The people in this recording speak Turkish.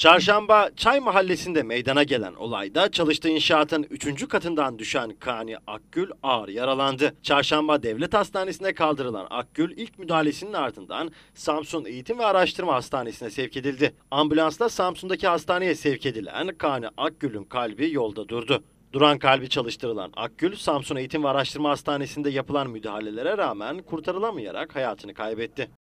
Çarşamba Çay Mahallesi'nde meydana gelen olayda çalıştığı inşaatın 3. katından düşen Kani Akgül ağır yaralandı. Çarşamba Devlet Hastanesi'ne kaldırılan Akgül ilk müdahalesinin ardından Samsun Eğitim ve Araştırma Hastanesi'ne sevk edildi. Ambulansla Samsun'daki hastaneye sevk edilen Kani Akgül'ün kalbi yolda durdu. Duran kalbi çalıştırılan Akgül, Samsun Eğitim ve Araştırma Hastanesi'nde yapılan müdahalelere rağmen kurtarılamayarak hayatını kaybetti.